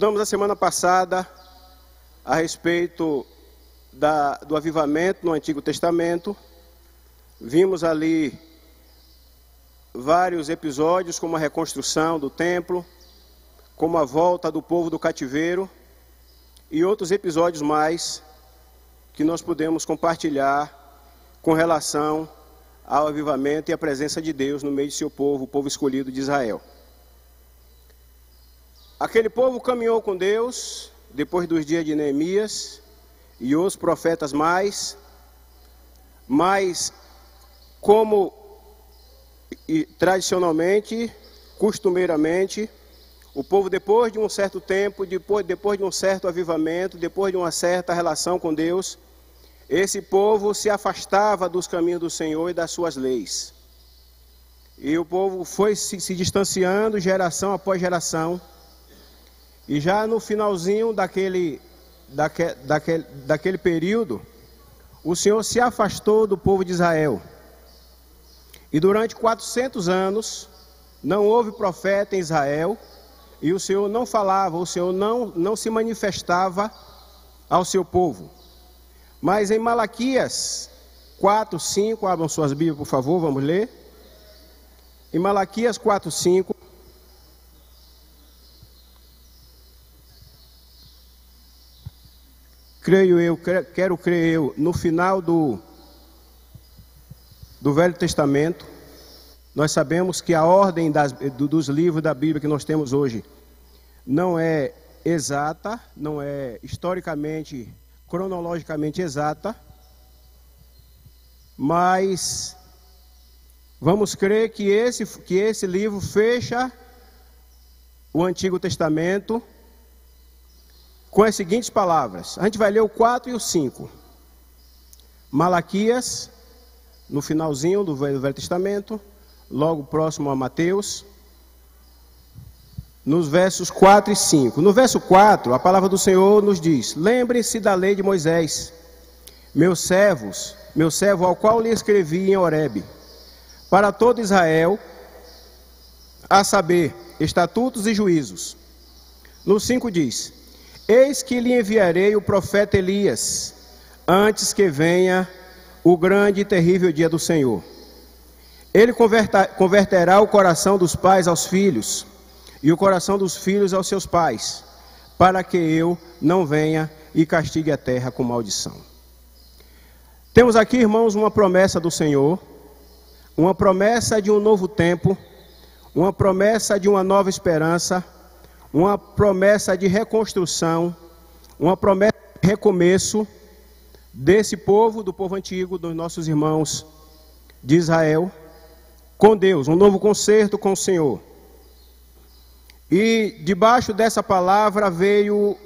Estudamos a semana passada a respeito da, do avivamento no Antigo Testamento. Vimos ali vários episódios, como a reconstrução do templo, como a volta do povo do cativeiro e outros episódios mais que nós podemos compartilhar com relação ao avivamento e à presença de Deus no meio de seu povo, o povo escolhido de Israel. Aquele povo caminhou com Deus depois dos dias de Neemias e os profetas mais, mas como e, tradicionalmente, costumeiramente, o povo depois de um certo tempo, depois, depois de um certo avivamento, depois de uma certa relação com Deus, esse povo se afastava dos caminhos do Senhor e das suas leis. E o povo foi se, se distanciando geração após geração e já no finalzinho daquele, daque, daquele, daquele período, o Senhor se afastou do povo de Israel. E durante 400 anos não houve profeta em Israel, e o Senhor não falava, o Senhor não, não se manifestava ao seu povo. Mas em Malaquias 4, 5, abram suas Bíblias, por favor, vamos ler. Em Malaquias 4, 5, creio eu, quero crer eu, no final do, do Velho Testamento, nós sabemos que a ordem das, dos livros da Bíblia que nós temos hoje não é exata, não é historicamente, cronologicamente exata, mas vamos crer que esse, que esse livro fecha o Antigo Testamento com as seguintes palavras. A gente vai ler o 4 e o 5. Malaquias, no finalzinho do Velho Testamento, logo próximo a Mateus, nos versos 4 e 5. No verso 4, a palavra do Senhor nos diz: Lembrem-se da lei de Moisés, meus servos, meu servo ao qual lhe escrevi em Oreb, para todo Israel, a saber, estatutos e juízos. No 5 diz: Eis que lhe enviarei o profeta Elias, antes que venha o grande e terrível dia do Senhor. Ele converterá o coração dos pais aos filhos, e o coração dos filhos aos seus pais, para que eu não venha e castigue a terra com maldição. Temos aqui, irmãos, uma promessa do Senhor, uma promessa de um novo tempo, uma promessa de uma nova esperança uma promessa de reconstrução, uma promessa de recomeço desse povo, do povo antigo, dos nossos irmãos de Israel, com Deus, um novo concerto com o Senhor. E debaixo dessa palavra veio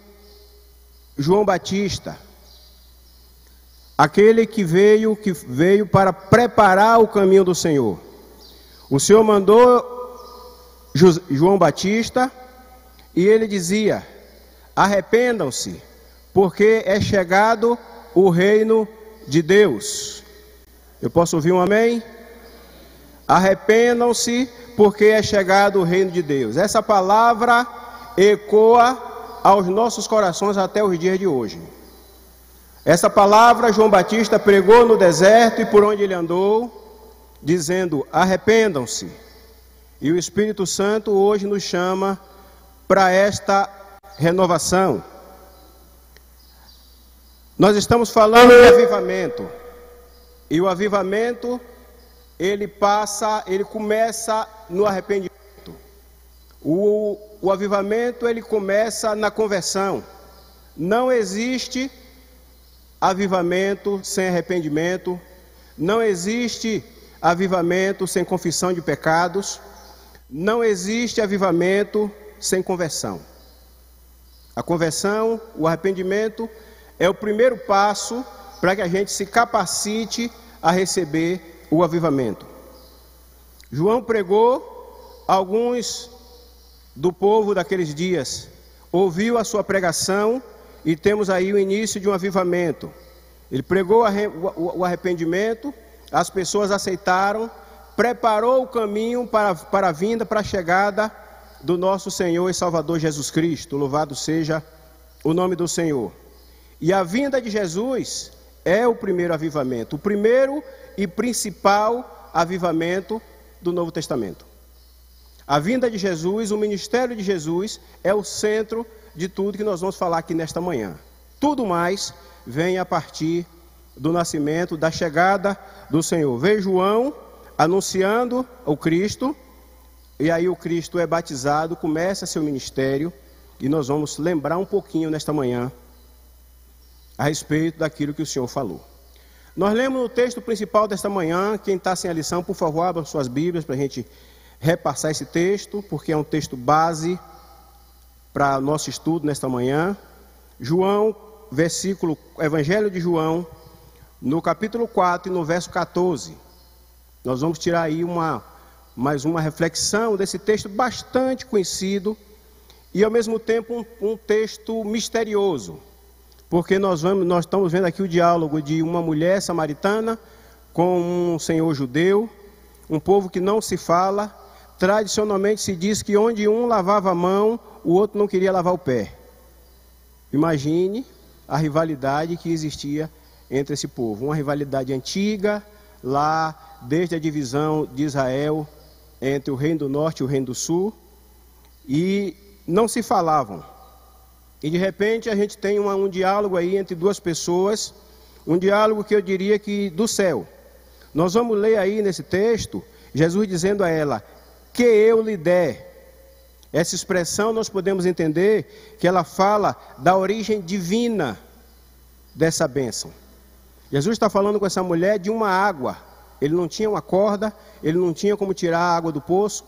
João Batista, aquele que veio que veio para preparar o caminho do Senhor. O Senhor mandou João Batista e ele dizia: Arrependam-se, porque é chegado o reino de Deus. Eu posso ouvir um amém? Arrependam-se, porque é chegado o reino de Deus. Essa palavra ecoa aos nossos corações até os dias de hoje. Essa palavra João Batista pregou no deserto e por onde ele andou, dizendo: arrependam-se. E o Espírito Santo hoje nos chama para esta renovação. Nós estamos falando de avivamento. E o avivamento, ele passa, ele começa no arrependimento. O, o avivamento, ele começa na conversão. Não existe avivamento sem arrependimento. Não existe avivamento sem confissão de pecados. Não existe avivamento sem conversão. A conversão, o arrependimento, é o primeiro passo para que a gente se capacite a receber o avivamento. João pregou alguns do povo daqueles dias, ouviu a sua pregação e temos aí o início de um avivamento. Ele pregou o arrependimento, as pessoas aceitaram, preparou o caminho para, para a vinda, para a chegada do nosso Senhor e Salvador Jesus Cristo. Louvado seja o nome do Senhor. E a vinda de Jesus é o primeiro avivamento, o primeiro e principal avivamento do Novo Testamento. A vinda de Jesus, o ministério de Jesus, é o centro de tudo que nós vamos falar aqui nesta manhã. Tudo mais vem a partir do nascimento, da chegada do Senhor. Vê João anunciando o Cristo, e aí o Cristo é batizado, começa seu ministério, e nós vamos lembrar um pouquinho nesta manhã a respeito daquilo que o Senhor falou. Nós lemos o texto principal desta manhã, quem está sem a lição, por favor, abram suas Bíblias para a gente repassar esse texto, porque é um texto base para nosso estudo nesta manhã. João, versículo, Evangelho de João, no capítulo 4 e no verso 14. Nós vamos tirar aí uma mais uma reflexão desse texto bastante conhecido e ao mesmo tempo um, um texto misterioso, porque nós, vamos, nós estamos vendo aqui o diálogo de uma mulher samaritana com um senhor judeu, um povo que não se fala. Tradicionalmente se diz que onde um lavava a mão, o outro não queria lavar o pé. Imagine a rivalidade que existia entre esse povo, uma rivalidade antiga, lá desde a divisão de Israel entre o reino do norte e o reino do sul, e não se falavam. E de repente a gente tem uma, um diálogo aí entre duas pessoas, um diálogo que eu diria que do céu. Nós vamos ler aí nesse texto Jesus dizendo a ela: Que eu lhe der. Essa expressão nós podemos entender que ela fala da origem divina dessa bênção. Jesus está falando com essa mulher de uma água ele não tinha uma corda, ele não tinha como tirar a água do poço.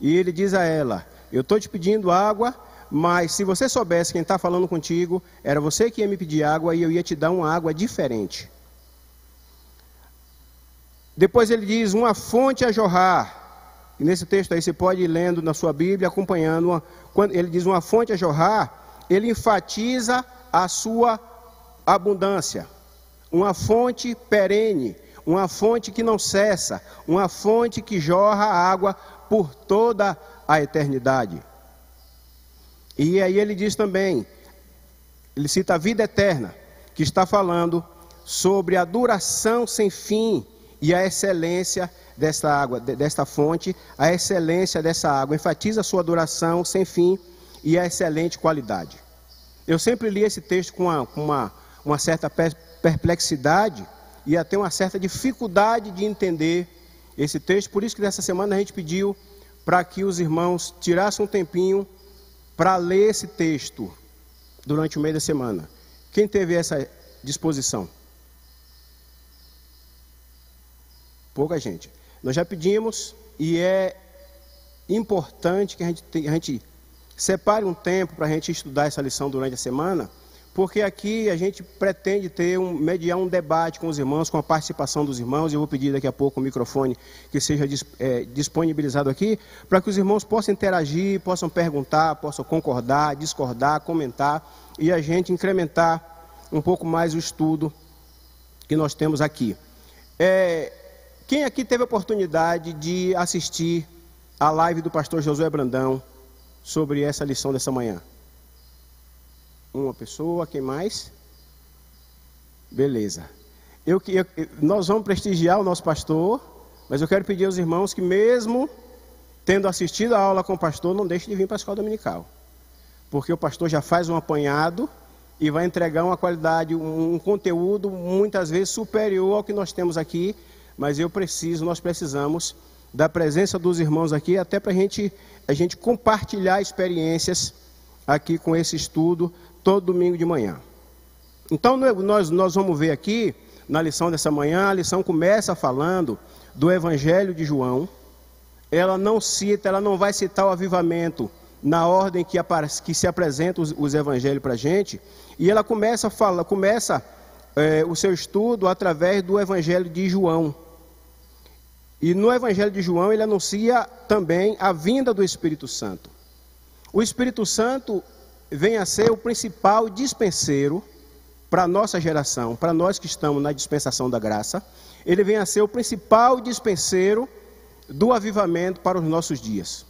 E ele diz a ela: Eu estou te pedindo água, mas se você soubesse quem está falando contigo, era você que ia me pedir água e eu ia te dar uma água diferente. Depois ele diz: Uma fonte a jorrar. E nesse texto aí você pode ir lendo na sua Bíblia, acompanhando. Uma, quando ele diz uma fonte a jorrar, ele enfatiza a sua abundância. Uma fonte perene, uma fonte que não cessa, uma fonte que jorra água por toda a eternidade. E aí ele diz também, ele cita a vida eterna, que está falando sobre a duração sem fim e a excelência dessa água, desta fonte, a excelência dessa água, enfatiza a sua duração sem fim e a excelente qualidade. Eu sempre li esse texto com uma, uma, uma certa perplexidade, ia ter uma certa dificuldade de entender esse texto. Por isso que nessa semana a gente pediu para que os irmãos tirassem um tempinho para ler esse texto durante o meio da semana. Quem teve essa disposição? Pouca gente. Nós já pedimos e é importante que a gente, a gente separe um tempo para a gente estudar essa lição durante a semana porque aqui a gente pretende ter um, mediar um debate com os irmãos, com a participação dos irmãos. Eu vou pedir daqui a pouco o microfone que seja é, disponibilizado aqui, para que os irmãos possam interagir, possam perguntar, possam concordar, discordar, comentar e a gente incrementar um pouco mais o estudo que nós temos aqui. É, quem aqui teve a oportunidade de assistir a live do pastor Josué Brandão sobre essa lição dessa manhã? uma pessoa, quem mais? Beleza. Eu, eu, nós vamos prestigiar o nosso pastor, mas eu quero pedir aos irmãos que, mesmo tendo assistido a aula com o pastor, não deixe de vir para a escola dominical. Porque o pastor já faz um apanhado e vai entregar uma qualidade, um conteúdo muitas vezes superior ao que nós temos aqui. Mas eu preciso, nós precisamos da presença dos irmãos aqui, até para gente, a gente compartilhar experiências aqui com esse estudo todo domingo de manhã. Então, é- nós, nós vamos ver aqui, na lição dessa manhã, a lição começa falando do Evangelho de João. Ela não cita, ela não vai citar o avivamento na ordem que, aparece, que se apresenta os, os evangelhos para a gente. E ela começa, fala, começa é, o seu estudo através do Evangelho de João. E no Evangelho de João ele anuncia também a vinda do Espírito Santo. O Espírito Santo venha a ser o principal dispenseiro para a nossa geração, para nós que estamos na dispensação da graça, ele vem a ser o principal dispenseiro do avivamento para os nossos dias.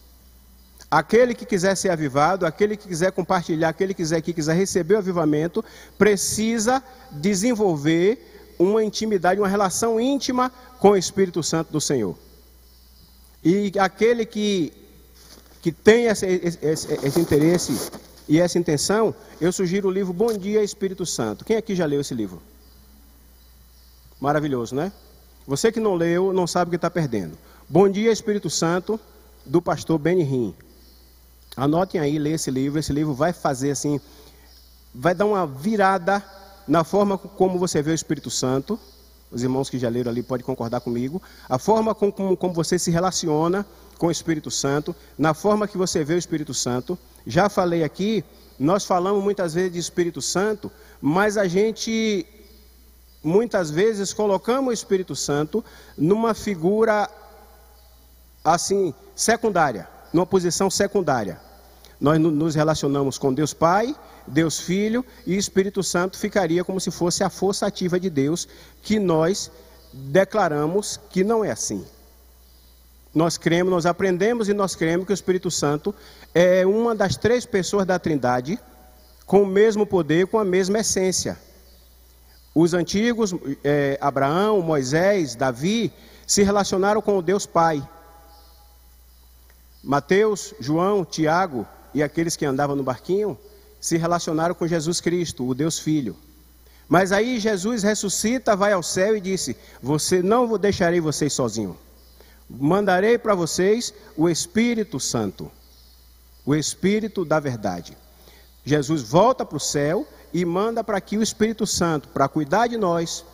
Aquele que quiser ser avivado, aquele que quiser compartilhar, aquele que quiser, que quiser receber o avivamento, precisa desenvolver uma intimidade, uma relação íntima com o Espírito Santo do Senhor. E aquele que, que tem esse, esse, esse, esse interesse e essa intenção, eu sugiro o livro Bom Dia Espírito Santo. Quem aqui já leu esse livro? Maravilhoso, né? Você que não leu, não sabe o que está perdendo. Bom Dia Espírito Santo, do pastor Benirim. Anotem aí, lê esse livro. Esse livro vai fazer assim, vai dar uma virada na forma como você vê o Espírito Santo os irmãos que já leram ali podem concordar comigo, a forma com, com, como você se relaciona com o Espírito Santo, na forma que você vê o Espírito Santo. Já falei aqui, nós falamos muitas vezes de Espírito Santo, mas a gente muitas vezes colocamos o Espírito Santo numa figura assim secundária, numa posição secundária nós nos relacionamos com Deus Pai, Deus Filho e Espírito Santo ficaria como se fosse a força ativa de Deus, que nós declaramos que não é assim. Nós cremos, nós aprendemos e nós cremos que o Espírito Santo é uma das três pessoas da Trindade com o mesmo poder, com a mesma essência. Os antigos, é, Abraão, Moisés, Davi, se relacionaram com o Deus Pai. Mateus, João, Tiago, e aqueles que andavam no barquinho se relacionaram com Jesus Cristo, o Deus Filho. Mas aí Jesus ressuscita, vai ao céu e disse: "Você não deixarei vocês sozinhos. Mandarei para vocês o Espírito Santo, o Espírito da verdade." Jesus volta para o céu e manda para aqui o Espírito Santo para cuidar de nós,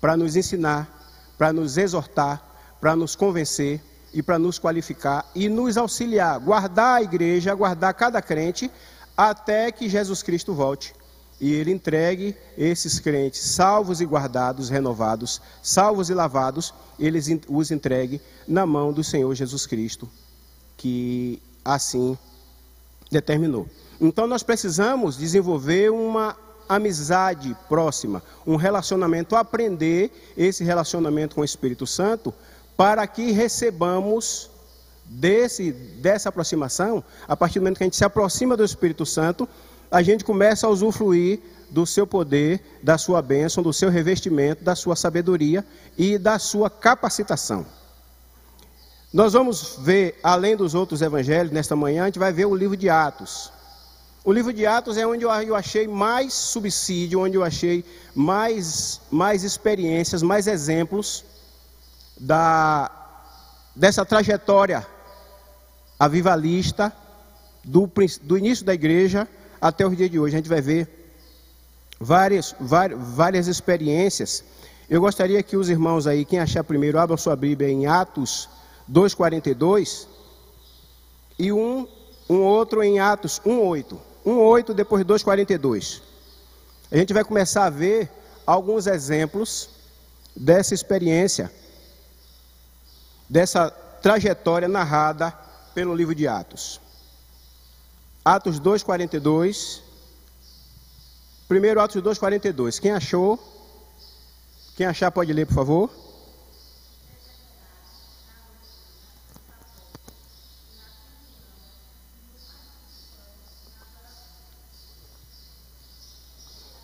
para nos ensinar, para nos exortar, para nos convencer, e para nos qualificar e nos auxiliar, guardar a igreja, guardar cada crente, até que Jesus Cristo volte e ele entregue esses crentes salvos e guardados, renovados, salvos e lavados, eles os entregue na mão do Senhor Jesus Cristo, que assim determinou. Então nós precisamos desenvolver uma amizade próxima, um relacionamento, aprender esse relacionamento com o Espírito Santo para que recebamos desse, dessa aproximação, a partir do momento que a gente se aproxima do Espírito Santo, a gente começa a usufruir do seu poder, da sua bênção, do seu revestimento, da sua sabedoria e da sua capacitação. Nós vamos ver, além dos outros evangelhos, nesta manhã, a gente vai ver o livro de Atos. O livro de Atos é onde eu achei mais subsídio, onde eu achei mais, mais experiências, mais exemplos da, dessa trajetória avivalista do, do início da igreja até os dias de hoje. A gente vai ver várias, várias, várias experiências. Eu gostaria que os irmãos aí, quem achar primeiro, abra sua Bíblia em Atos 2,42 e um, um outro em Atos 1,8. 1,8 depois 2,42. A gente vai começar a ver alguns exemplos dessa experiência dessa trajetória narrada pelo livro de Atos. Atos 2:42. Primeiro Atos 2:42. Quem achou? Quem achar pode ler, por favor.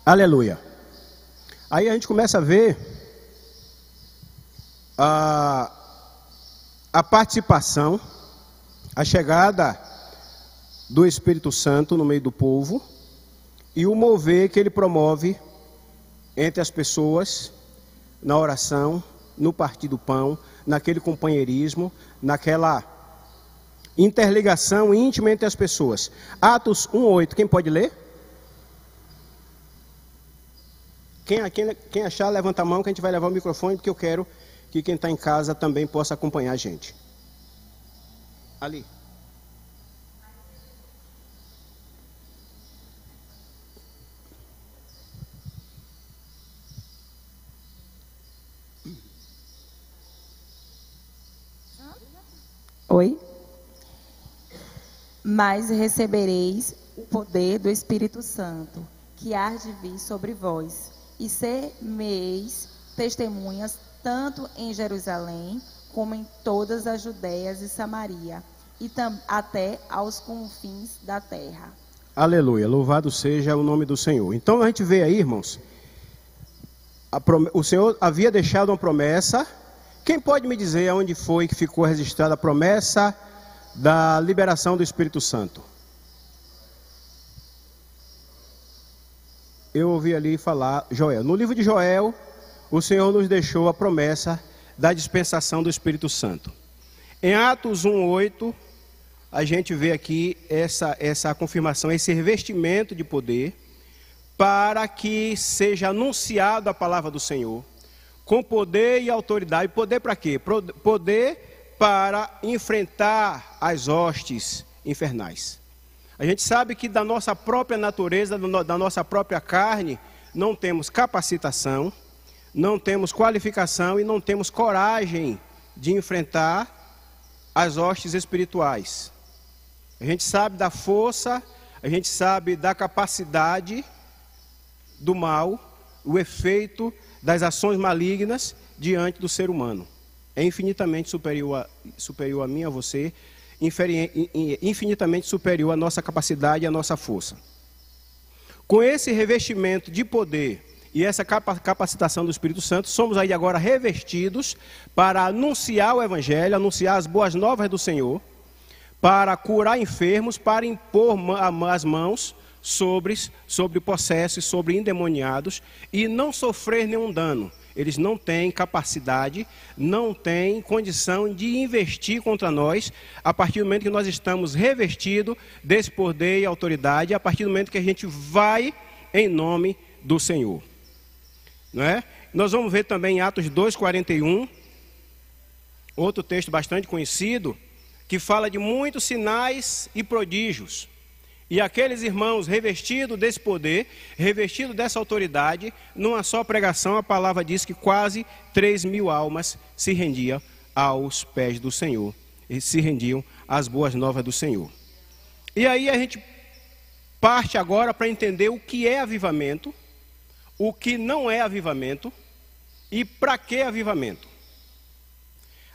Aleluia. Aí a gente começa a ver a ah, a participação, a chegada do Espírito Santo no meio do povo e o mover que ele promove entre as pessoas na oração, no partir do pão, naquele companheirismo, naquela interligação íntima entre as pessoas. Atos 1:8, quem pode ler? Quem, quem, quem achar, levanta a mão que a gente vai levar o microfone porque eu quero que quem está em casa também possa acompanhar a gente. Ali. Oi? Mas recebereis o poder do Espírito Santo, que há de vir sobre vós, e ser-meis testemunhas tanto em Jerusalém como em todas as Judéias e Samaria, e até aos confins da terra. Aleluia, louvado seja o nome do Senhor. Então a gente vê aí, irmãos, o Senhor havia deixado uma promessa. Quem pode me dizer onde foi que ficou registrada a promessa da liberação do Espírito Santo? Eu ouvi ali falar, Joel. No livro de Joel, o Senhor nos deixou a promessa da dispensação do Espírito Santo. Em Atos 1:8, a gente vê aqui essa essa confirmação, esse revestimento de poder para que seja anunciada a palavra do Senhor com poder e autoridade. Poder para quê? Poder para enfrentar as hostes infernais. A gente sabe que da nossa própria natureza, da nossa própria carne, não temos capacitação não temos qualificação e não temos coragem de enfrentar as hostes espirituais. A gente sabe da força, a gente sabe da capacidade do mal, o efeito das ações malignas diante do ser humano. É infinitamente superior a, superior a mim, a você, infinitamente superior à nossa capacidade e à nossa força. Com esse revestimento de poder, e essa capacitação do Espírito Santo, somos aí agora revestidos para anunciar o Evangelho, anunciar as boas novas do Senhor, para curar enfermos, para impor as mãos sobre, sobre possessos, sobre endemoniados e não sofrer nenhum dano. Eles não têm capacidade, não têm condição de investir contra nós a partir do momento que nós estamos revestidos desse poder e autoridade, a partir do momento que a gente vai em nome do Senhor. Não é? Nós vamos ver também em Atos 2,41, outro texto bastante conhecido, que fala de muitos sinais e prodígios. E aqueles irmãos revestidos desse poder, revestidos dessa autoridade, numa só pregação, a palavra diz que quase 3 mil almas se rendiam aos pés do Senhor, e se rendiam às boas novas do Senhor. E aí a gente parte agora para entender o que é avivamento o que não é avivamento e para que avivamento.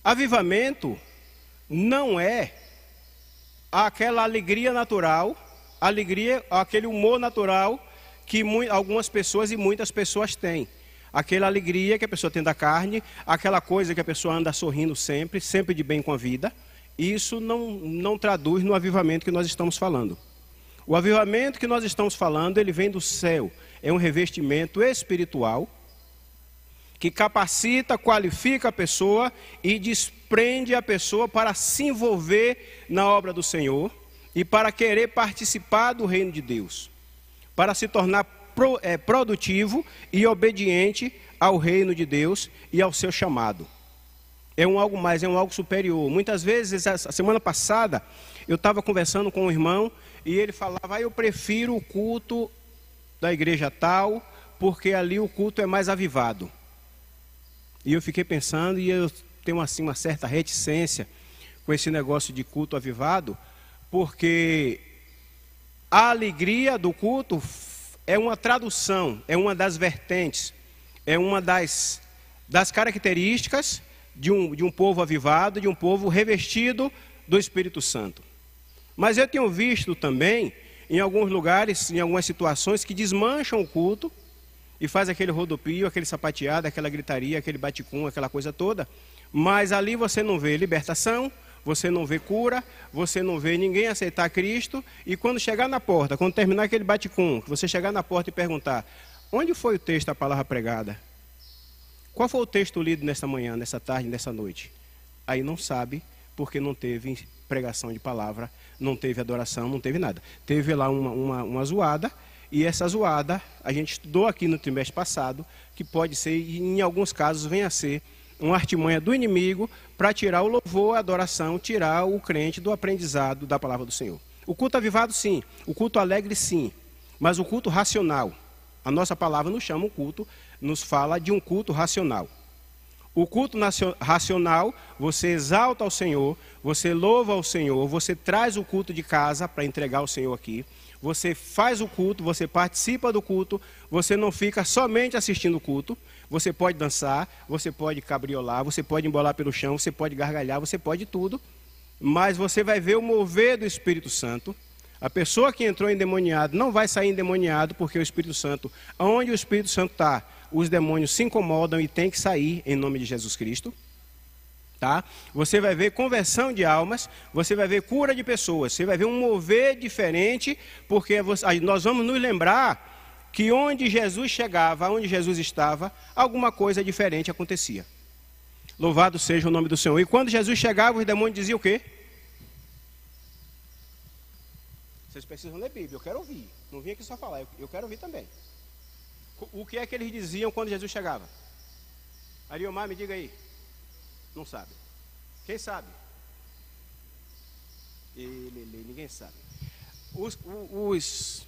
Avivamento não é aquela alegria natural, alegria, aquele humor natural que algumas pessoas e muitas pessoas têm. Aquela alegria que a pessoa tem da carne, aquela coisa que a pessoa anda sorrindo sempre, sempre de bem com a vida. Isso não, não traduz no avivamento que nós estamos falando. O avivamento que nós estamos falando, ele vem do céu é um revestimento espiritual que capacita, qualifica a pessoa e desprende a pessoa para se envolver na obra do Senhor e para querer participar do reino de Deus, para se tornar pro, é, produtivo e obediente ao reino de Deus e ao seu chamado. É um algo mais, é um algo superior. Muitas vezes, a semana passada, eu estava conversando com um irmão e ele falava: ah, Eu prefiro o culto da igreja tal, porque ali o culto é mais avivado. E eu fiquei pensando, e eu tenho assim uma certa reticência com esse negócio de culto avivado, porque a alegria do culto é uma tradução, é uma das vertentes, é uma das, das características de um, de um povo avivado, de um povo revestido do Espírito Santo. Mas eu tenho visto também em alguns lugares, em algumas situações, que desmancham o culto e faz aquele rodopio, aquele sapateado, aquela gritaria, aquele baticum, aquela coisa toda. Mas ali você não vê libertação, você não vê cura, você não vê ninguém aceitar Cristo. E quando chegar na porta, quando terminar aquele baticum, você chegar na porta e perguntar: onde foi o texto, da palavra pregada? Qual foi o texto lido nessa manhã, nessa tarde, nessa noite? Aí não sabe, porque não teve pregação de palavra, não teve adoração, não teve nada. Teve lá uma, uma, uma zoada, e essa zoada a gente estudou aqui no trimestre passado, que pode ser, e em alguns casos venha a ser, uma artimanha do inimigo para tirar o louvor, a adoração, tirar o crente do aprendizado da palavra do Senhor. O culto avivado, sim. O culto alegre, sim. Mas o culto racional. A nossa palavra nos chama um culto, nos fala de um culto racional. O culto racional, você exalta ao Senhor, você louva ao Senhor, você traz o culto de casa para entregar ao Senhor aqui, você faz o culto, você participa do culto, você não fica somente assistindo o culto, você pode dançar, você pode cabriolar, você pode embolar pelo chão, você pode gargalhar, você pode tudo, mas você vai ver o mover do Espírito Santo. A pessoa que entrou endemoniado não vai sair endemoniado, porque o Espírito Santo, onde o Espírito Santo está, os demônios se incomodam e têm que sair em nome de Jesus Cristo. Tá? Você vai ver conversão de almas, você vai ver cura de pessoas, você vai ver um mover diferente, porque nós vamos nos lembrar que onde Jesus chegava, onde Jesus estava, alguma coisa diferente acontecia. Louvado seja o nome do Senhor. E quando Jesus chegava, os demônios diziam o quê? Vocês precisam ler Bíblia, eu quero ouvir. Não vim aqui só falar, eu quero ouvir também. O que é que eles diziam quando Jesus chegava? Ariomar, me diga aí. Não sabe. Quem sabe? Ele, ninguém sabe. Os, os,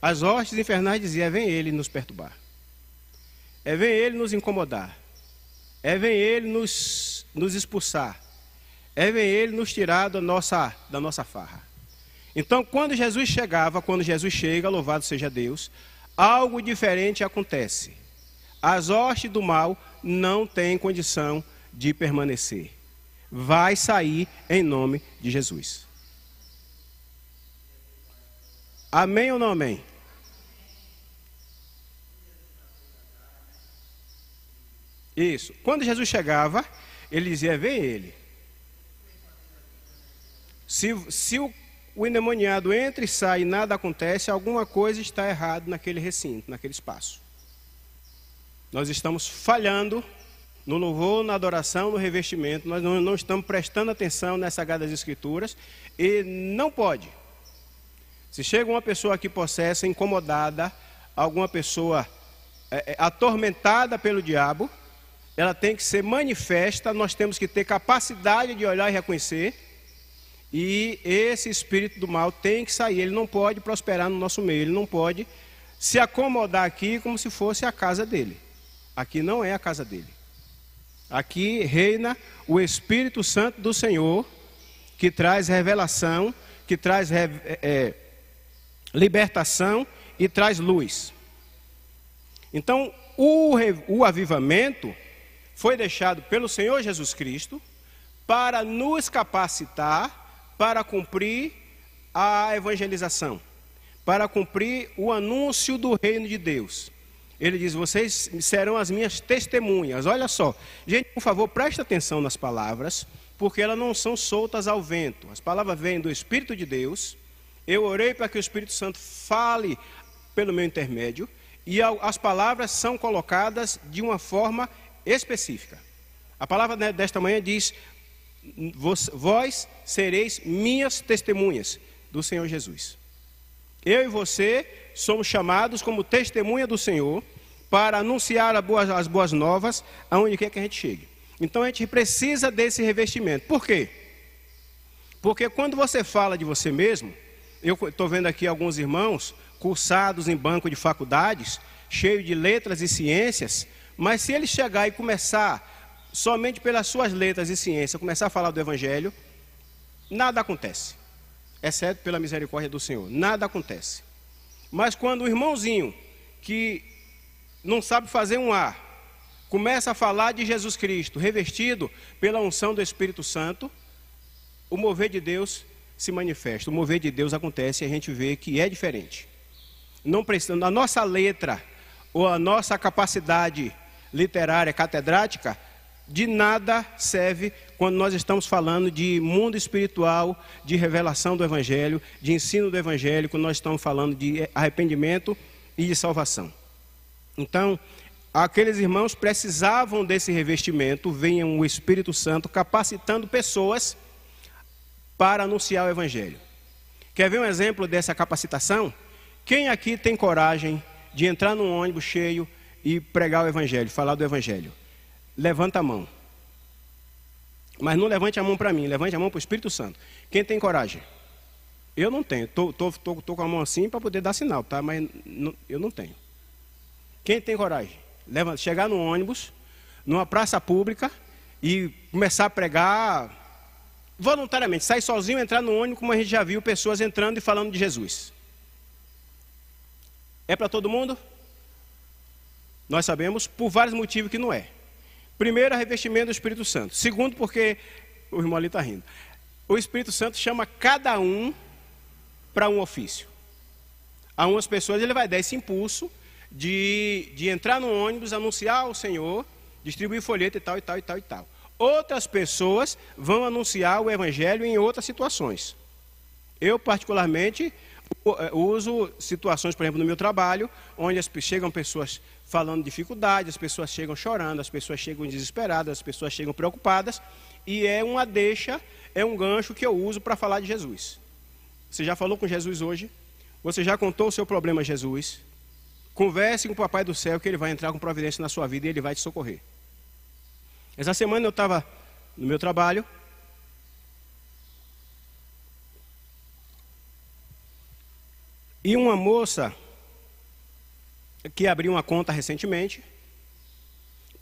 as hostes infernais diziam: é vem ele nos perturbar, é vem ele nos incomodar, é vem ele nos, nos expulsar, é vem ele nos tirar da nossa, da nossa farra. Então, quando Jesus chegava, quando Jesus chega, louvado seja Deus, algo diferente acontece. As hostes do mal não têm condição de permanecer. Vai sair em nome de Jesus. Amém ou não amém? Isso. Quando Jesus chegava, ele dizia: Vem ele. Se, se o o endemoniado entra e sai e nada acontece, alguma coisa está errada naquele recinto, naquele espaço. Nós estamos falhando no louvor, na adoração, no revestimento, nós não, não estamos prestando atenção nas das Escrituras e não pode. Se chega uma pessoa aqui possessa, incomodada, alguma pessoa é, é, atormentada pelo diabo, ela tem que ser manifesta, nós temos que ter capacidade de olhar e reconhecer e esse espírito do mal tem que sair, ele não pode prosperar no nosso meio, ele não pode se acomodar aqui como se fosse a casa dele. Aqui não é a casa dele. Aqui reina o Espírito Santo do Senhor, que traz revelação, que traz é, é, libertação e traz luz. Então, o, o avivamento foi deixado pelo Senhor Jesus Cristo para nos capacitar para cumprir a evangelização, para cumprir o anúncio do reino de Deus. Ele diz: Vocês serão as minhas testemunhas. Olha só, gente, por favor, preste atenção nas palavras, porque elas não são soltas ao vento. As palavras vêm do Espírito de Deus. Eu orei para que o Espírito Santo fale pelo meu intermédio, e as palavras são colocadas de uma forma específica. A palavra desta manhã diz: vós, vós sereis minhas testemunhas do Senhor Jesus. Eu e você somos chamados como testemunha do Senhor para anunciar as boas, as boas novas aonde quer que a gente chegue. Então a gente precisa desse revestimento. Por quê? Porque quando você fala de você mesmo, eu estou vendo aqui alguns irmãos cursados em banco de faculdades, cheio de letras e ciências, mas se ele chegar e começar somente pelas suas letras e ciência começar a falar do Evangelho, nada acontece, exceto pela misericórdia do Senhor, nada acontece. Mas quando o irmãozinho que não sabe fazer um ar, começa a falar de Jesus Cristo, revestido pela unção do Espírito Santo, o mover de Deus se manifesta, o mover de Deus acontece e a gente vê que é diferente. Não precisando, a nossa letra ou a nossa capacidade literária catedrática de nada serve quando nós estamos falando de mundo espiritual, de revelação do Evangelho, de ensino do Evangelho, quando nós estamos falando de eh, arrependimento e de salvação. Então, aqueles irmãos precisavam desse revestimento, venha o Espírito Santo capacitando pessoas para anunciar o Evangelho. Quer ver um exemplo dessa capacitação? Quem aqui tem coragem de entrar num ônibus cheio e pregar o Evangelho, falar do Evangelho? levanta a mão. Mas não levante a mão para mim, levante a mão para o Espírito Santo. Quem tem coragem? Eu não tenho. Estou tô, tô, tô, tô, com a mão assim para poder dar sinal, tá? Mas eu não tenho. Quem tem coragem? Levanta, chegar no ônibus, numa praça pública e começar a pregar voluntariamente, sair sozinho, entrar no ônibus, como a gente já viu pessoas entrando e falando de Jesus. É para todo mundo? Nós sabemos por vários motivos que não é. Primeiro, revestimento do Espírito Santo. Segundo, porque o irmão ali está rindo. O Espírito Santo chama cada um para um ofício. A umas pessoas ele vai dar esse impulso de, de entrar no ônibus, anunciar ao Senhor, distribuir folheto e tal, e tal, e tal, e tal. Outras pessoas vão anunciar o Evangelho em outras situações. Eu, particularmente, eh, uso situações, por exemplo, no meu trabalho, onde chegam pessoas falando dificuldade, as pessoas chegam chorando, as pessoas chegam desesperadas, as pessoas chegam preocupadas, e é uma deixa, é um gancho que eu uso para falar de Jesus. Você já falou com Jesus hoje? Você já contou o seu problema a Jesus? Converse com o Papai do Céu que ele vai entrar com providência na sua vida e ele vai te socorrer. Essa semana eu estava no meu trabalho. E uma moça que abriu uma conta recentemente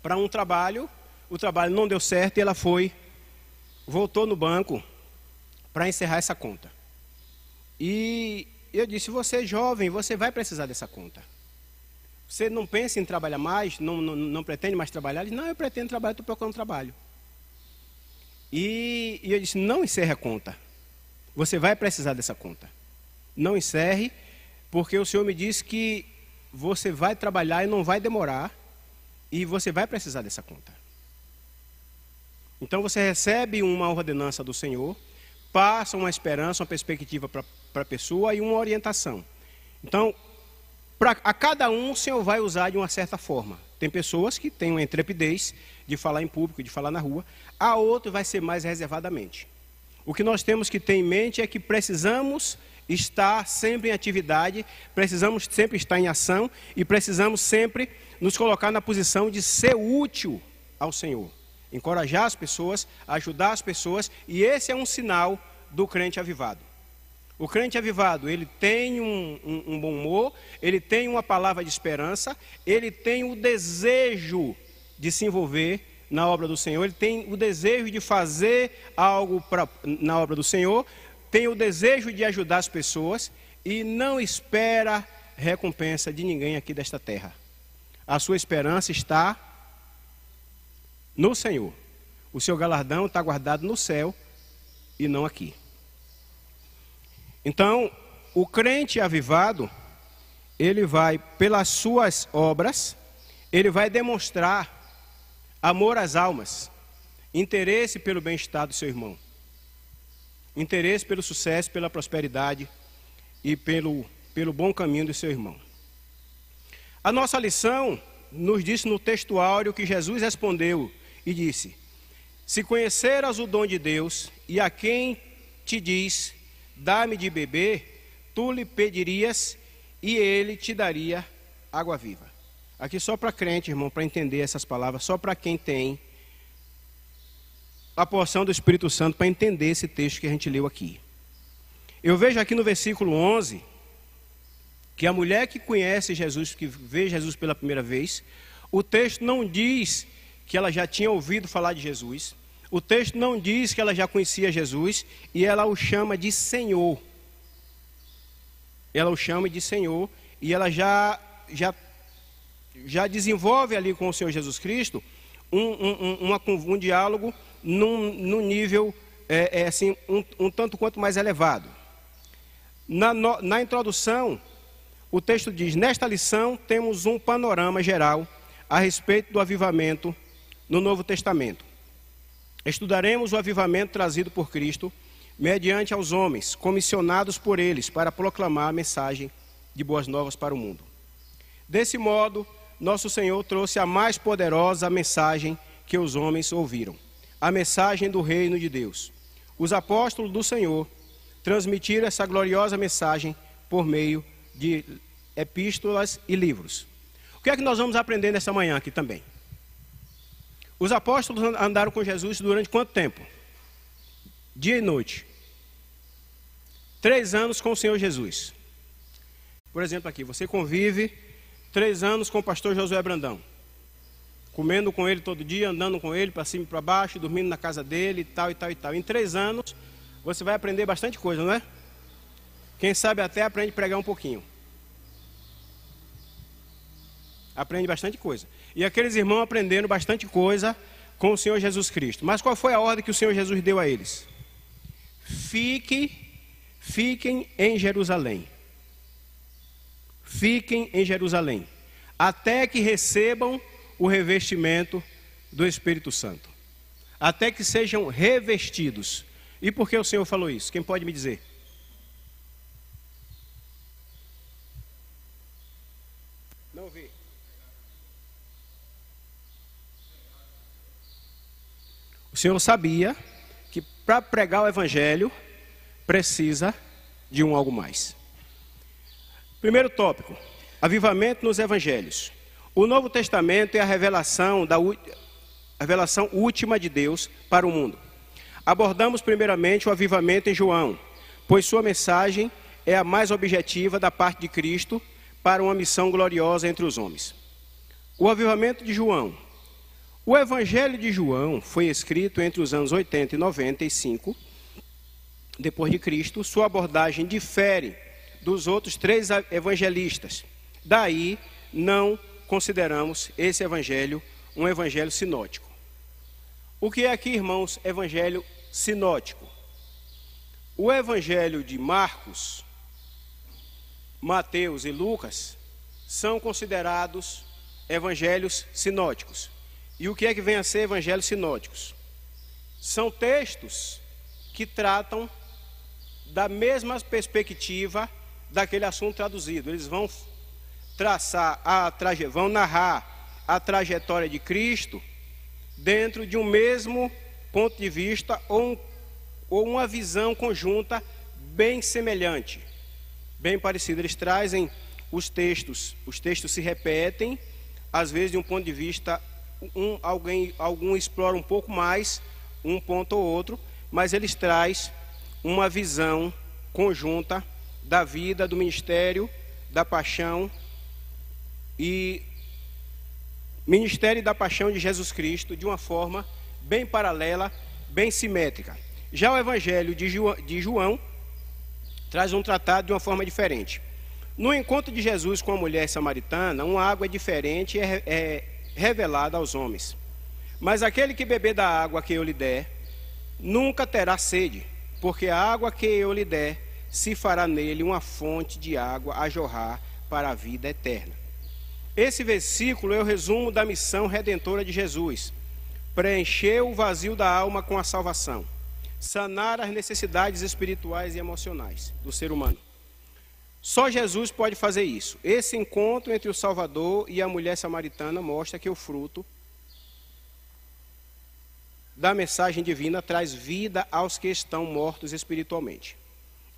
para um trabalho, o trabalho não deu certo e ela foi, voltou no banco para encerrar essa conta. E eu disse: Você é jovem, você vai precisar dessa conta. Você não pensa em trabalhar mais, não, não, não pretende mais trabalhar? Ele disse: Não, eu pretendo trabalhar, estou procurando trabalho. E, e eu disse: Não encerre a conta. Você vai precisar dessa conta. Não encerre, porque o Senhor me disse que você vai trabalhar e não vai demorar, e você vai precisar dessa conta. Então você recebe uma ordenança do Senhor, passa uma esperança, uma perspectiva para a pessoa e uma orientação. Então, pra, a cada um o Senhor vai usar de uma certa forma. Tem pessoas que têm uma intrepidez de falar em público, de falar na rua, a outro vai ser mais reservadamente. O que nós temos que ter em mente é que precisamos estar sempre em atividade, precisamos sempre estar em ação e precisamos sempre nos colocar na posição de ser útil ao Senhor, encorajar as pessoas, ajudar as pessoas, e esse é um sinal do crente avivado. O crente avivado, ele tem um, um, um bom humor, ele tem uma palavra de esperança, ele tem o desejo de se envolver na obra do Senhor, ele tem o desejo de fazer algo pra, na obra do Senhor, tem o desejo de ajudar as pessoas e não espera recompensa de ninguém aqui desta terra. A sua esperança está no Senhor. O seu galardão está guardado no céu e não aqui. Então, o crente avivado, ele vai, pelas suas obras, ele vai demonstrar amor às almas, interesse pelo bem-estar do seu irmão interesse pelo sucesso, pela prosperidade e pelo, pelo bom caminho do seu irmão. A nossa lição nos diz no textuário que Jesus respondeu e disse: Se conheceras o dom de Deus e a quem te diz, dá-me de beber, tu lhe pedirias e ele te daria água viva. Aqui só para crente, irmão, para entender essas palavras, só para quem tem a porção do Espírito Santo para entender esse texto que a gente leu aqui. Eu vejo aqui no versículo 11 que a mulher que conhece Jesus, que vê Jesus pela primeira vez, o texto não diz que ela já tinha ouvido falar de Jesus, o texto não diz que ela já conhecia Jesus e ela o chama de Senhor. Ela o chama de Senhor e ela já já já desenvolve ali com o Senhor Jesus Cristo um, um, um, um diálogo num, num nível é, é, assim, um, um, tanto quanto mais elevado. Na, no, na introdução, o texto diz: Nesta lição temos um panorama geral a respeito do avivamento no Novo Testamento. Estudaremos o avivamento trazido por Cristo mediante aos homens comissionados por eles para proclamar a mensagem de boas novas para o mundo. Desse modo, nosso Senhor trouxe a mais poderosa mensagem que os homens ouviram a mensagem do reino de Deus. Os apóstolos do Senhor transmitiram essa gloriosa mensagem por meio de epístolas e livros. O que é que nós vamos aprender nessa manhã aqui também? Os apóstolos andaram com Jesus durante quanto tempo? Dia e noite. Três anos com o Senhor Jesus. Por exemplo, aqui, você convive três anos com o pastor Josué Brandão comendo com ele todo dia, andando com ele para cima e para baixo, dormindo na casa dele e tal e tal e tal. Em três anos você vai aprender bastante coisa, não é? Quem sabe até aprende a pregar um pouquinho. Aprende bastante coisa. E aqueles irmãos aprendendo bastante coisa com o Senhor Jesus Cristo. Mas qual foi a ordem que o Senhor Jesus deu a eles? Fique, fiquem em Jerusalém. Fiquem em Jerusalém, até que recebam o revestimento do Espírito Santo, até que sejam revestidos. E por que o Senhor falou isso? Quem pode me dizer? Não vi. O Senhor sabia que para pregar o Evangelho precisa de um algo mais. Primeiro tópico: avivamento nos Evangelhos. O Novo Testamento é a revelação, da, a revelação última de Deus para o mundo. Abordamos primeiramente o avivamento em João, pois sua mensagem é a mais objetiva da parte de Cristo para uma missão gloriosa entre os homens. O avivamento de João. O Evangelho de João foi escrito entre os anos 80 e 95 depois de Cristo. Sua abordagem difere dos outros três evangelistas. Daí não consideramos esse evangelho um evangelho sinótico. O que é aqui, irmãos, evangelho sinótico? O evangelho de Marcos, Mateus e Lucas são considerados evangelhos sinóticos. E o que é que vem a ser evangelhos sinóticos? São textos que tratam da mesma perspectiva daquele assunto traduzido. Eles vão traçar a trajetória, vão narrar a trajetória de Cristo dentro de um mesmo ponto de vista ou, um, ou uma visão conjunta bem semelhante, bem parecida. Eles trazem os textos, os textos se repetem, às vezes de um ponto de vista um alguém algum explora um pouco mais um ponto ou outro, mas eles traz uma visão conjunta da vida, do ministério, da paixão e ministério da paixão de Jesus Cristo de uma forma bem paralela, bem simétrica. Já o Evangelho de João, de João traz um tratado de uma forma diferente. No encontro de Jesus com a mulher samaritana, uma água diferente é, é revelada aos homens. Mas aquele que beber da água que eu lhe der, nunca terá sede, porque a água que eu lhe der se fará nele uma fonte de água a jorrar para a vida eterna. Esse versículo é o resumo da missão redentora de Jesus: preencher o vazio da alma com a salvação, sanar as necessidades espirituais e emocionais do ser humano. Só Jesus pode fazer isso. Esse encontro entre o Salvador e a mulher samaritana mostra que o fruto da mensagem divina traz vida aos que estão mortos espiritualmente.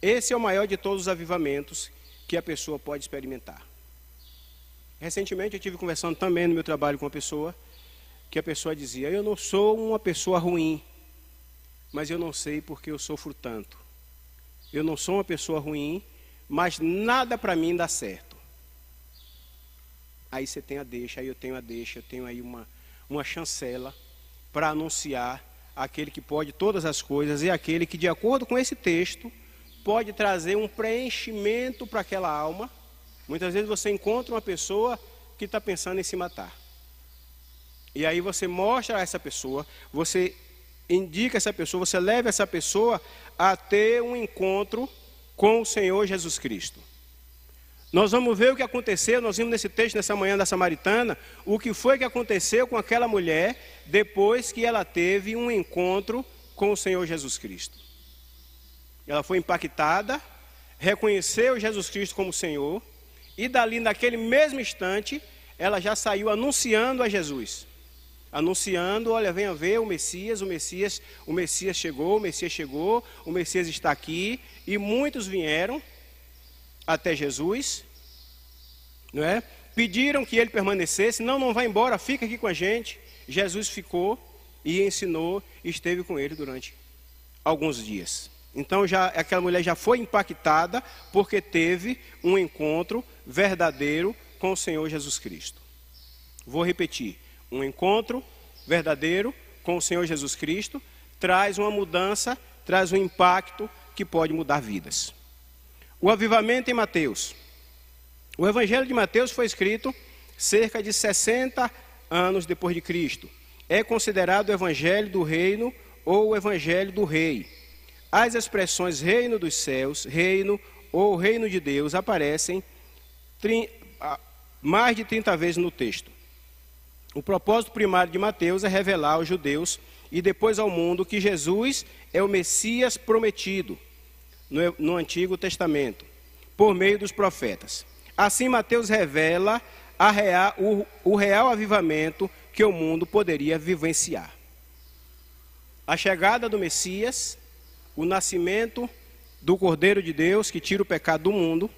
Esse é o maior de todos os avivamentos que a pessoa pode experimentar. Recentemente eu tive conversando também no meu trabalho com uma pessoa que a pessoa dizia: "Eu não sou uma pessoa ruim, mas eu não sei porque eu sofro tanto. Eu não sou uma pessoa ruim, mas nada para mim dá certo." Aí você tem a deixa, aí eu tenho a deixa, eu tenho aí uma uma chancela para anunciar aquele que pode todas as coisas e aquele que de acordo com esse texto pode trazer um preenchimento para aquela alma Muitas vezes você encontra uma pessoa que está pensando em se matar. E aí você mostra a essa pessoa, você indica essa pessoa, você leva essa pessoa a ter um encontro com o Senhor Jesus Cristo. Nós vamos ver o que aconteceu, nós vimos nesse texto, nessa manhã da Samaritana, o que foi que aconteceu com aquela mulher depois que ela teve um encontro com o Senhor Jesus Cristo. Ela foi impactada, reconheceu Jesus Cristo como Senhor, e dali, naquele mesmo instante, ela já saiu anunciando a Jesus. Anunciando, olha, venha ver o Messias, o Messias, o Messias chegou, o Messias chegou, o Messias está aqui, e muitos vieram até Jesus, não é? Pediram que ele permanecesse, não, não vá embora, fica aqui com a gente. Jesus ficou e ensinou, esteve com ele durante alguns dias. Então já aquela mulher já foi impactada porque teve um encontro verdadeiro com o Senhor Jesus Cristo. Vou repetir: um encontro verdadeiro com o Senhor Jesus Cristo traz uma mudança, traz um impacto que pode mudar vidas. O avivamento em Mateus. O Evangelho de Mateus foi escrito cerca de 60 anos depois de Cristo. É considerado o Evangelho do Reino ou o Evangelho do Rei. As expressões Reino dos Céus, Reino ou Reino de Deus aparecem mais de 30 vezes no texto. O propósito primário de Mateus é revelar aos judeus e depois ao mundo que Jesus é o Messias prometido no Antigo Testamento, por meio dos profetas. Assim, Mateus revela real, o, o real avivamento que o mundo poderia vivenciar. A chegada do Messias, o nascimento do Cordeiro de Deus que tira o pecado do mundo,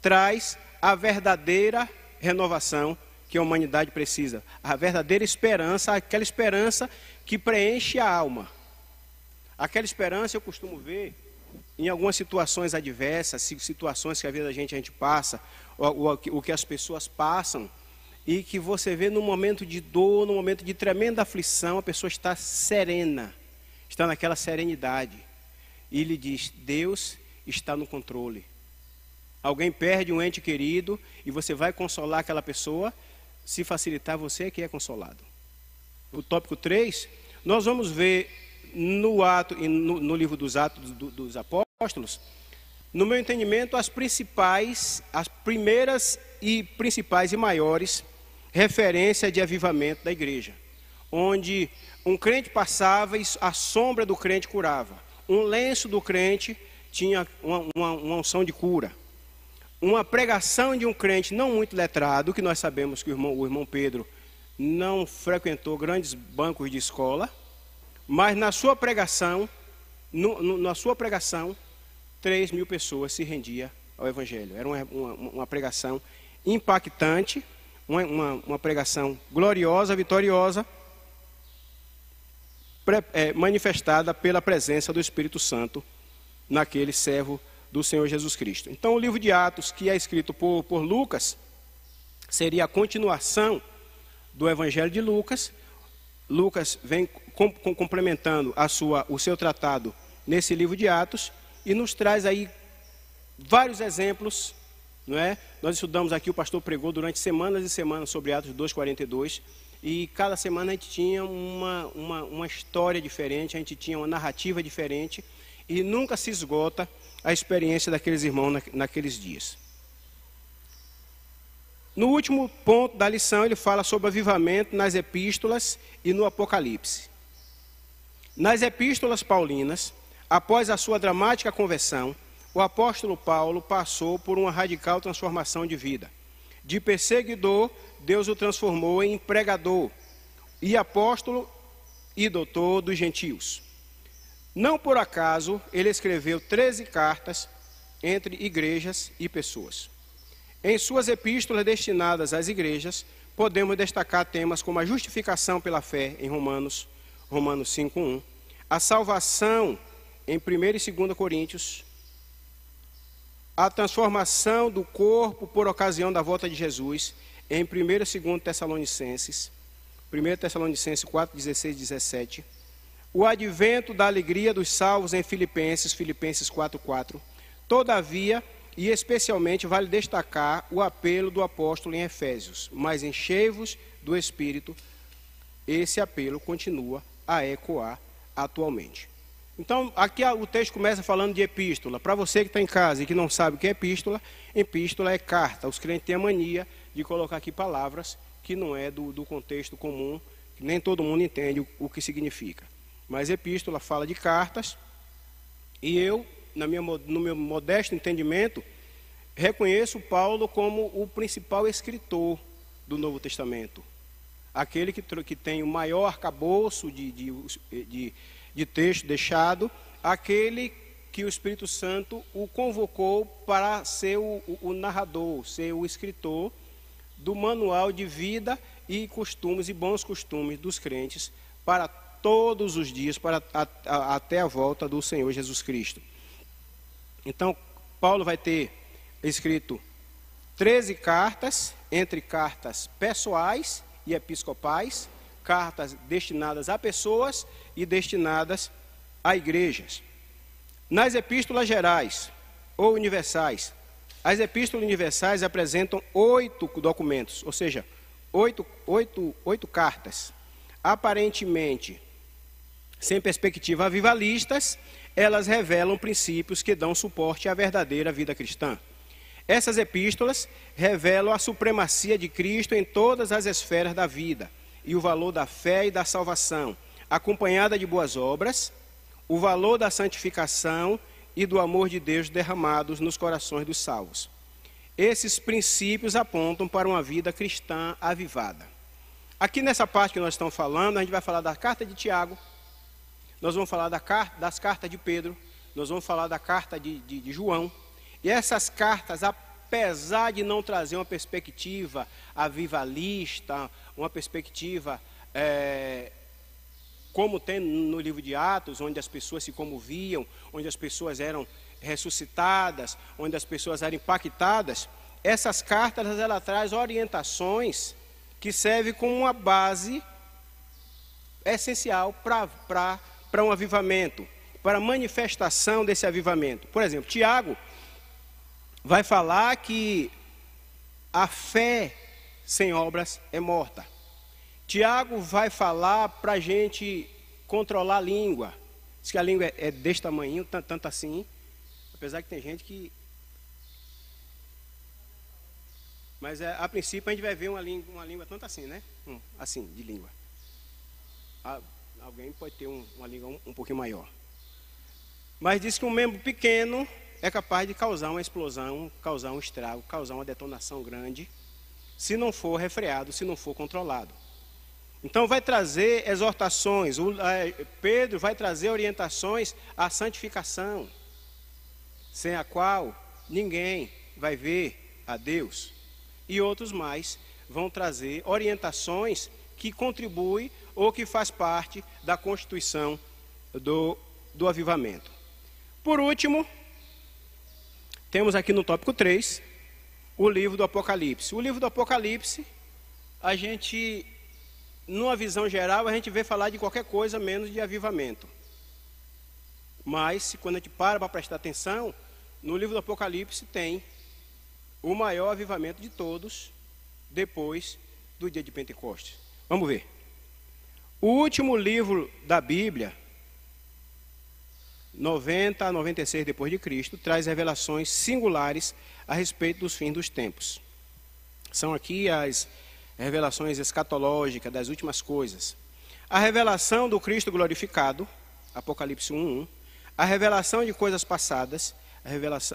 traz a verdadeira renovação que a humanidade precisa, a verdadeira esperança, aquela esperança que preenche a alma. Aquela esperança eu costumo ver em algumas situações adversas, situações que a vida da gente a gente passa, o, o que as pessoas passam, e que você vê no momento de dor, no momento de tremenda aflição, a pessoa está serena, está naquela serenidade. E lhe diz: Deus está no controle. Alguém perde um ente querido e você vai consolar aquela pessoa, se facilitar, você é que é consolado. O tópico 3, nós vamos ver no ato e no, no, livro dos Atos do, dos Apóstolos, no meu entendimento, as principais, as primeiras e principais e maiores referência de avivamento da igreja, onde um crente passava e a sombra do crente curava, um lenço do crente tinha uma, uma, uma unção de cura uma pregação de um crente não muito letrado, que nós sabemos que o irmão, o irmão Pedro não frequentou grandes bancos de escola, mas na sua pregação, no, no, na sua pregação, 3 mil pessoas se rendiam ao Evangelho. Era uma, uma, uma pregação impactante, uma, uma, pregação gloriosa, vitoriosa, é, manifestada pela presença do Espírito Santo naquele servo do Senhor Jesus Cristo. Então, o livro de Atos, que é escrito por, por Lucas, seria a continuação do Evangelho de Lucas. Lucas vem com, com, complementando a sua, o seu tratado nesse livro de Atos e nos traz aí vários exemplos, não é? Nós estudamos aqui, o pastor pregou durante semanas e semanas sobre Atos 2,42 e cada semana a gente tinha uma, uma, uma história diferente, a gente tinha uma narrativa diferente e nunca se esgota a experiência daqueles irmãos naqueles dias. No último ponto da lição, ele fala sobre avivamento nas epístolas e no Apocalipse. Nas epístolas paulinas, após a sua dramática conversão, o apóstolo Paulo passou por uma radical transformação de vida. De perseguidor, Deus o transformou em pregador e apóstolo e doutor dos gentios. Não por acaso ele escreveu 13 cartas entre igrejas e pessoas. Em suas epístolas destinadas às igrejas, podemos destacar temas como a justificação pela fé em Romanos, Romanos 5:1, a salvação em 1 e 2 Coríntios, a transformação do corpo por ocasião da volta de Jesus em 1 e 2 Tessalonicenses, 1 Tessalonicenses 4, 16 17 o advento da alegria dos salvos em Filipenses, Filipenses 4:4. Todavia, e especialmente vale destacar o apelo do apóstolo em Efésios, mas enchei-vos do espírito. Esse apelo continua a ecoar atualmente. Então, aqui o texto começa falando de epístola. Para você que está em casa e que não sabe o que é epístola, epístola é carta. Os crentes têm a mania de colocar aqui palavras que não é do, do contexto comum, que nem todo mundo entende o, o que significa. Mas epístola fala de cartas, e eu, na minha, no meu modesto entendimento, reconheço Paulo como o principal escritor do Novo Testamento. Aquele que, que tem o maior arcabouço de, de, de, de texto deixado, aquele que o Espírito Santo o convocou para ser o, o, o, narrador, ser o escritor do manual de vida e costumes e bons costumes dos crentes para todos os dias para, a, a, até a volta do Senhor Jesus Cristo. Então, Paulo vai ter escrito 13 cartas, entre cartas pessoais e episcopais, cartas destinadas a pessoas e destinadas a igrejas. Nas epístolas gerais ou universais, as epístolas universais apresentam oito documentos, ou seja, oito, oito, oito cartas. Aparentemente, sem perspectiva avivalistas, elas revelam princípios que dão suporte à verdadeira vida cristã. Essas epístolas revelam a supremacia de Cristo em todas as esferas da vida e o valor da fé e da salvação, acompanhada de boas obras, o valor da santificação e do amor de Deus derramados nos corações dos salvos. Esses princípios apontam para uma vida cristã avivada. Aqui nessa parte que nós estamos falando, a gente vai falar da carta de Tiago, nós vamos falar da das cartas de Pedro, nós vamos falar da carta de, de, de João. E essas cartas, apesar de não trazer uma perspectiva avivalista, uma perspectiva é, como tem no livro de Atos, onde as pessoas se comoviam, onde as pessoas eram ressuscitadas, onde as pessoas eram impactadas, essas cartas ela traz orientações que servem como uma base essencial para para um avivamento, para a manifestação desse avivamento. Por exemplo, Tiago vai falar que a fé sem obras é morta. Tiago vai falar para a gente controlar a língua. Diz que a língua é, é deste tamanho, tanto, tanto assim. Apesar que tem gente que. Mas é, a princípio a gente vai ver uma língua, uma língua tanto assim, né? Hum, assim, de língua. A, Alguém pode ter um, uma língua um, um pouquinho maior. Mas diz que um membro pequeno é capaz de causar uma explosão, causar um estrago, causar uma detonação grande, se não for refreado, se não for controlado. Então vai trazer exortações, o, a, é, Pedro vai trazer orientações à santificação, sem a qual ninguém vai ver a Deus. E outros mais vão trazer orientações que contribuem ou que faz parte da constituição do, do avivamento. Por último, temos aqui no tópico 3 o livro do Apocalipse. O livro do Apocalipse, a gente, numa visão geral, a gente vê falar de qualquer coisa menos de avivamento. Mas, quando a gente para para prestar atenção, no livro do Apocalipse tem o maior avivamento de todos depois do dia de Pentecostes. Vamos ver. O último livro da Bíblia, 90 a 96 depois de Cristo, traz revelações singulares a respeito dos fins dos tempos. São aqui as revelações escatológicas das últimas coisas. A revelação do Cristo glorificado, Apocalipse 1:1, a revelação de coisas passadas,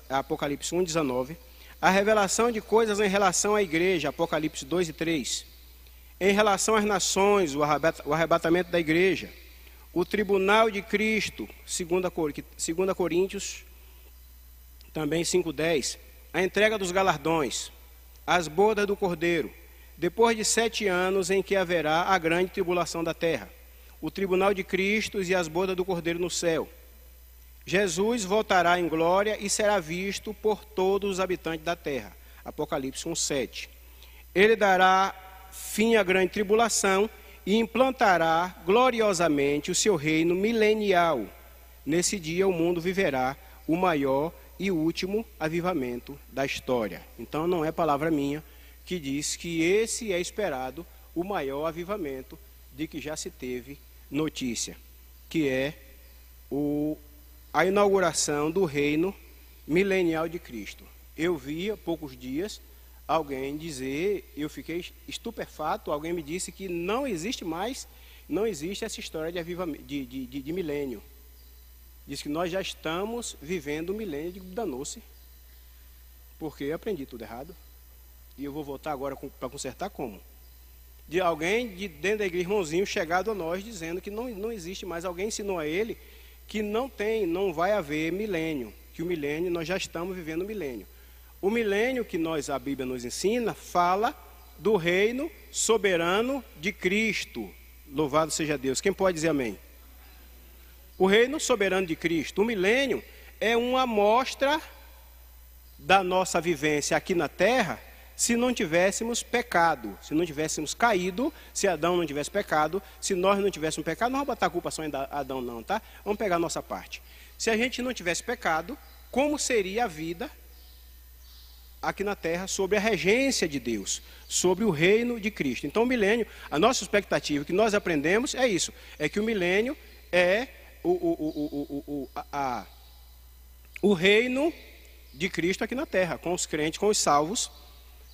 Apocalipse 1:19, a revelação de coisas em relação à igreja, Apocalipse 2 e 3 em relação às nações, o arrebatamento da igreja, o tribunal de Cristo, 2 Coríntios, também 5,10, a entrega dos galardões, as bodas do cordeiro, depois de sete anos em que haverá a grande tribulação da terra, o tribunal de Cristo e as bodas do cordeiro no céu. Jesus voltará em glória e será visto por todos os habitantes da terra. Apocalipse 1,7. Ele dará fim à grande tribulação e implantará gloriosamente o seu reino milenial. Nesse dia o mundo viverá o maior e último avivamento da história. Então não é palavra minha que diz que esse é esperado o maior avivamento de que já se teve notícia, que é o, a inauguração do reino milenial de Cristo. Eu vi há poucos dias alguém dizer, eu fiquei estupefato, alguém me disse que não existe mais, não existe essa história de, aviva, de, de, de, de milênio. Diz que nós já estamos vivendo o milênio de danou porque eu aprendi tudo errado. E eu vou voltar agora para consertar como? De alguém de dentro da igreja, irmãozinho, chegado a nós, dizendo que não, não existe mais. Alguém ensinou a ele que não tem, não vai haver milênio, que o milênio, nós já estamos vivendo o milênio. O milênio que nós a Bíblia nos ensina fala do reino soberano de Cristo. Louvado seja Deus. Quem pode dizer amém? O reino soberano de Cristo, o milênio é uma amostra da nossa vivência aqui na terra, se não tivéssemos pecado, se não tivéssemos caído, se Adão não tivesse pecado, se nós não tivéssemos pecado, não vamos botar a culpa só em Adão não, tá? Vamos pegar a nossa parte. Se a gente não tivesse pecado, como seria a vida aqui na Terra sobre a regência de Deus, sobre o reino de Cristo. Então, o milênio, a nossa expectativa que nós aprendemos é isso: é que o milênio é o, o, o, a, a, o reino de Cristo aqui na Terra, com os crentes, com os salvos,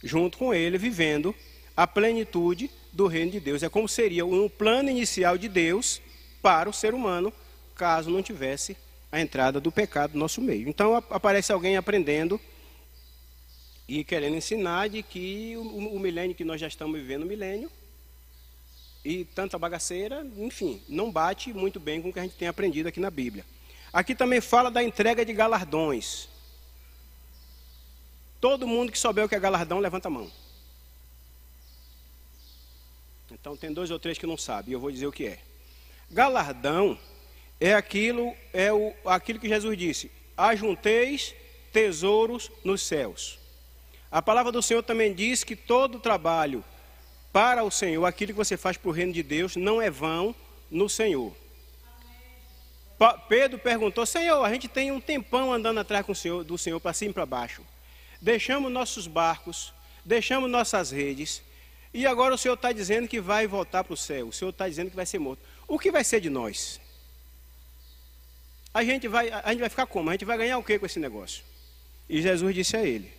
junto com Ele, vivendo a plenitude do reino de Deus. É como seria um plano inicial de Deus para o ser humano, caso não tivesse a entrada do pecado no nosso meio. Então aparece alguém aprendendo e querendo ensinar de que o, o milênio que nós já estamos vivendo, o milênio, e tanta bagaceira, enfim, não bate muito bem com o que a gente tem aprendido aqui na Bíblia. Aqui também fala da entrega de galardões. Todo mundo que souber o que é galardão, levanta a mão. Então tem dois ou três que não sabem, e eu vou dizer o que é. Galardão é aquilo, é o, aquilo que Jesus disse: ajunteis tesouros nos céus. A palavra do Senhor também diz que todo trabalho para o Senhor, aquilo que você faz para o reino de Deus, não é vão no Senhor. Pedro perguntou: Senhor, a gente tem um tempão andando atrás Senhor, do Senhor, para cima e para baixo. Deixamos nossos barcos, deixamos nossas redes, e agora o Senhor está dizendo que vai voltar para o céu. O Senhor está dizendo que vai ser morto. O que vai ser de nós? A gente vai, a gente vai ficar como? A gente vai ganhar o que com esse negócio? E Jesus disse a ele: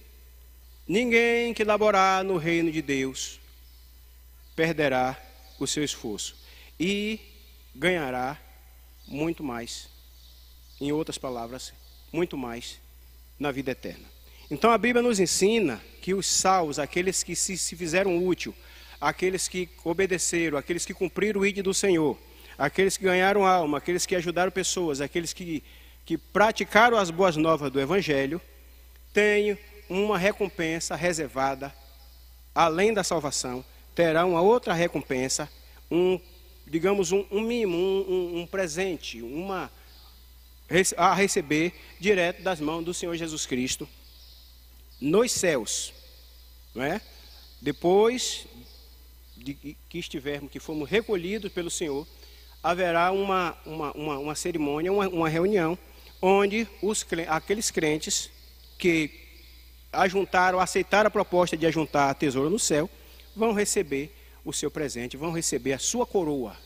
Ninguém que laborar no reino de Deus perderá o seu esforço e ganhará muito mais. Em outras palavras, muito mais na vida eterna. Então a Bíblia nos ensina que os salvos, aqueles que se, se fizeram útil, aqueles que obedeceram, aqueles que cumpriram o ídolo do Senhor, aqueles que ganharam alma, aqueles que ajudaram pessoas, aqueles que, que praticaram as boas novas do Evangelho, têm uma recompensa reservada, além da salvação, terá uma outra recompensa, um, digamos, um, um mimo, um, um, presente, uma a receber direto das mãos do Senhor Jesus Cristo nos céus, não é? Depois de que estivermos, que fomos recolhidos pelo Senhor, haverá uma, uma, uma, uma cerimônia, uma, uma reunião, onde os, aqueles crentes que ajuntaram, aceitaram a proposta de ajuntar a tesoura no céu, vão receber o seu presente, vão receber a sua coroa,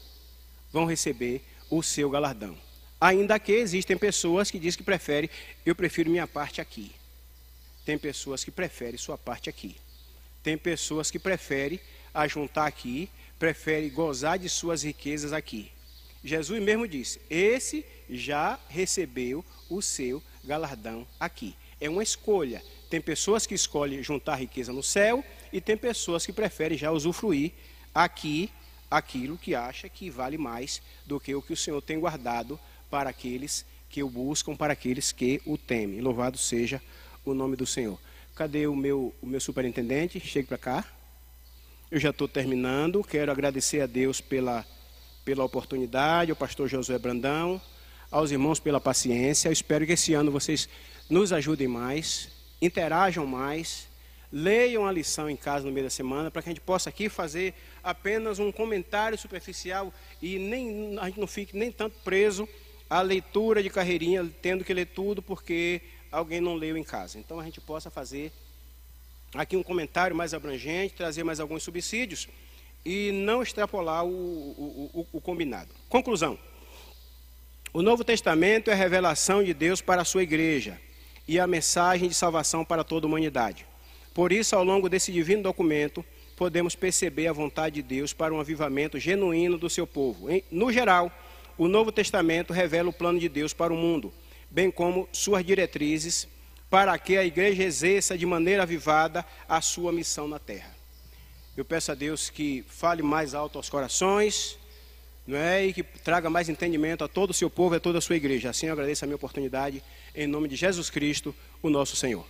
vão receber o seu galardão. Ainda que existem pessoas que dizem que preferem, eu prefiro minha parte aqui. Tem pessoas que preferem sua parte aqui. Tem pessoas que preferem ajuntar aqui, preferem gozar de suas riquezas aqui. Jesus mesmo disse: Esse já recebeu o seu galardão aqui. É uma escolha. Tem pessoas que escolhem juntar riqueza no céu e tem pessoas que preferem já usufruir aqui aquilo que acha que vale mais do que o que o Senhor tem guardado para aqueles que o buscam, para aqueles que o temem. Louvado seja o nome do Senhor. Cadê o meu, o meu superintendente? Chegue para cá. Eu já estou terminando. Quero agradecer a Deus pela, pela oportunidade, ao pastor Josué Brandão, aos irmãos pela paciência. Eu espero que esse ano vocês nos ajudem mais interajam mais, leiam a lição em casa no meio da semana, para que a gente possa aqui fazer apenas um comentário superficial e nem, a gente não fique nem tanto preso à leitura de carreirinha, tendo que ler tudo porque alguém não leu em casa. Então a gente possa fazer aqui um comentário mais abrangente, trazer mais alguns subsídios e não extrapolar o, o, o, o combinado. Conclusão. O Novo Testamento é a revelação de Deus para a sua igreja e a mensagem de salvação para toda a humanidade. Por isso, ao longo desse divino documento, podemos perceber a vontade de Deus para um avivamento genuíno do seu povo. No geral, o Novo Testamento revela o plano de Deus para o mundo, bem como suas diretrizes para que a igreja exerça de maneira avivada a sua missão na terra. Eu peço a Deus que fale mais alto aos corações não é? e que traga mais entendimento a todo o seu povo e a toda a sua igreja. Assim eu agradeço a minha oportunidade em nome de Jesus Cristo, o nosso Senhor.